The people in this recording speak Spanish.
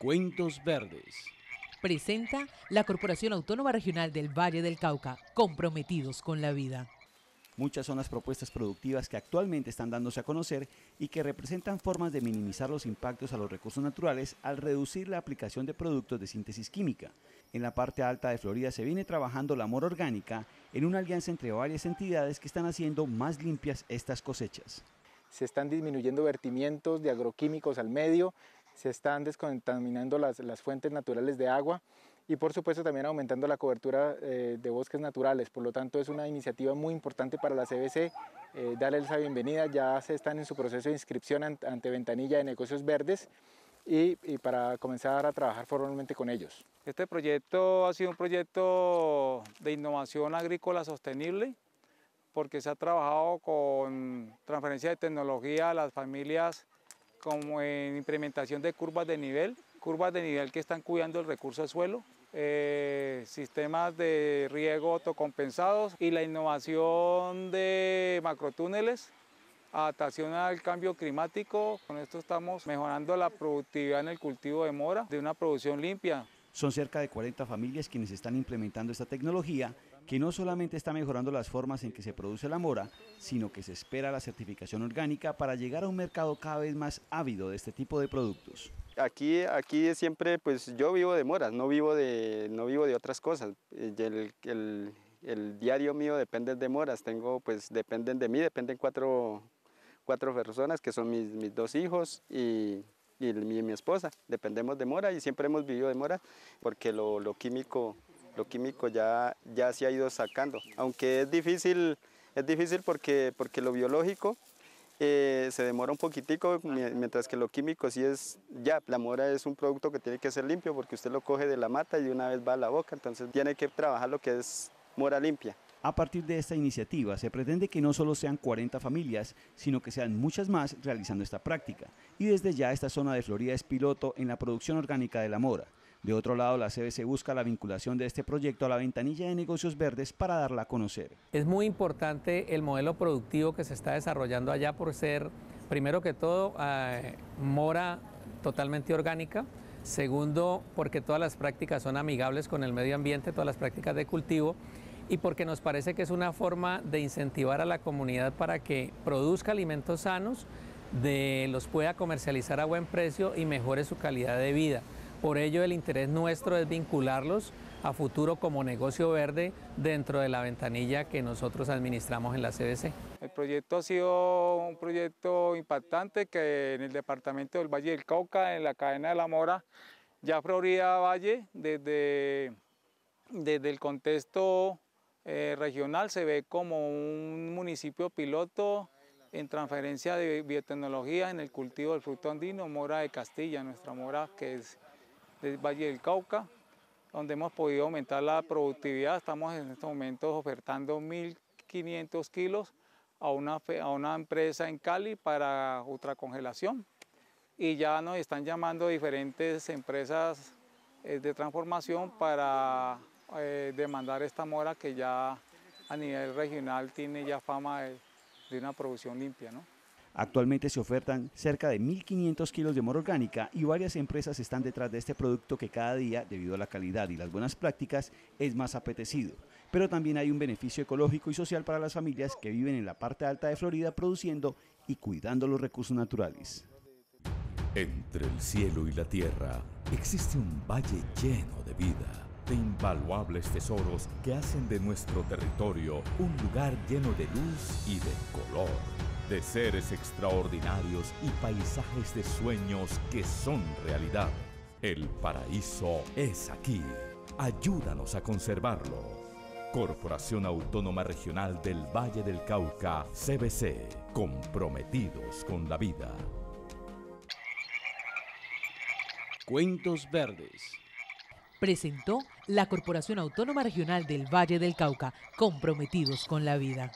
Cuentos Verdes. Presenta la Corporación Autónoma Regional del Valle del Cauca, comprometidos con la vida. Muchas son las propuestas productivas que actualmente están dándose a conocer y que representan formas de minimizar los impactos a los recursos naturales al reducir la aplicación de productos de síntesis química. En la parte alta de Florida se viene trabajando la mora orgánica en una alianza entre varias entidades que están haciendo más limpias estas cosechas. Se están disminuyendo vertimientos de agroquímicos al medio, se están descontaminando las, fuentes naturales de agua y por supuesto también aumentando la cobertura eh, de bosques naturales. Por lo tanto, es una iniciativa muy importante para la CBC. Eh, darles la bienvenida, ya se están en su proceso de inscripción ante Ventanilla de Negocios Verdes y para comenzar a trabajar formalmente con ellos. Este proyecto ha sido un proyecto de innovación agrícola sostenible porque se ha trabajado con transferencia de tecnología a las familias como en implementación de curvas de nivel, curvas de nivel que están cuidando el recurso suelo, eh, sistemas de riego autocompensados y la innovación de macrotúneles, adaptación al cambio climático. Con esto estamos mejorando la productividad en el cultivo de mora, de una producción limpia. Son cerca de 40 familias quienes están implementando esta tecnología que no solamente está mejorando las formas en que se produce la mora, sino que se espera la certificación orgánica para llegar a un mercado cada vez más ávido de este tipo de productos. Aquí, aquí siempre, pues yo vivo de moras, no vivo de, no vivo de otras cosas. El, diario mío depende de moras, tengo, pues dependen de mí, dependen cuatro, cuatro personas que son mis, mis dos hijos y, y mi, esposa. Dependemos de mora y siempre hemos vivido de mora porque lo, lo químico lo químico ya, ya se ha ido sacando. Aunque es difícil, es difícil porque, porque lo biológico eh, se demora un poquitico, mientras que lo químico sí es ya, la mora es un producto que tiene que ser limpio porque usted lo coge de la mata y de una vez va a la boca, entonces tiene que trabajar lo que es mora limpia. A partir de esta iniciativa se pretende que no solo sean 40 familias, sino que sean muchas más realizando esta práctica. Y desde ya esta zona de Florida es piloto en la producción orgánica de la mora. De otro lado, la CBC busca la vinculación de este proyecto a la ventanilla de negocios verdes para darla a conocer. Es muy importante el modelo productivo que se está desarrollando allá por ser, primero que todo, eh, mora totalmente orgánica. Segundo, porque todas las prácticas son amigables con el medio ambiente, todas las prácticas de cultivo y porque nos parece que es una forma de incentivar a la comunidad para que produzca alimentos sanos, de los pueda comercializar a buen precio y mejore su calidad de vida. Por ello, el interés nuestro es vincularlos a futuro como negocio verde dentro de la ventanilla que nosotros administramos en la CDC. El proyecto ha sido un proyecto impactante que en el departamento del Valle del Cauca, en la cadena de la Mora, ya Florida Valle, desde, desde el contexto eh, regional, se ve como un municipio piloto en transferencia de biotecnología en el cultivo del fruto andino, mora de Castilla, nuestra mora que es del Valle del Cauca, donde hemos podido aumentar la productividad. Estamos en estos momentos ofertando 1.500 kilos a una, empresa en Cali para ultracongelación. Y ya nos están llamando diferentes empresas eh, de transformación para eh, demandar esta mora que ya a nivel regional tiene ya fama de, de una producción limpia. ¿no? Actualmente se ofertan cerca de 1.500 kilos de mora orgánica y varias empresas están detrás de este producto que cada día, debido a la calidad y las buenas prácticas, es más apetecido. Pero también hay un beneficio ecológico y social para las familias que viven en la parte alta de Florida produciendo y cuidando los recursos naturales. Entre el cielo y la tierra existe un valle lleno de vida, de invaluables tesoros que hacen de nuestro territorio un lugar lleno de luz y de color de seres extraordinarios y paisajes de sueños que son realidad. El paraíso es aquí. Ayúdanos a conservarlo. Corporación Autónoma Regional del Valle del Cauca, CBC, comprometidos con la vida. Cuentos Verdes. Presentó la Corporación Autónoma Regional del Valle del Cauca, comprometidos con la vida.